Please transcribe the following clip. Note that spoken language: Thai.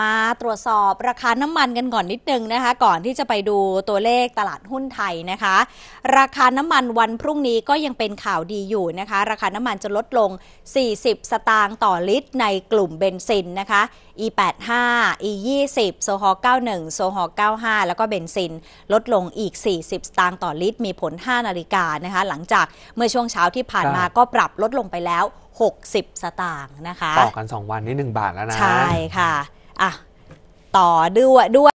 มาตรวจสอบราคาน้ำมันกันก่อนนิดนึงนะคะก่อนที่จะไปดูตัวเลขตลาดหุ้นไทยนะคะ ราคาน้ำมันวันพรุ่งนี้ก็ยังเป็นข่าวดีอยู่นะคะ ราคาน้ำมันจะลดลง 40 สตางค์ต่อลิตรในกลุ่มเบนซินนะคะ E85 E20 โซฮอ91โซฮอ95 แล้วก็เบนซิน ลดลงอีก 40 สตางค์ต่อลิตรมีผล 5 นาฬิกานะคะ หลังจากเมื่อช่วงเช้าที่ผ่านมาก็ปรับลดลงไปแล้ว60 สตางค์นะคะ ต่อกัน 2 วันนี่1บาทแล้วนะ ใช่ค่ะ อ่ะ ต่อด้วยด้วย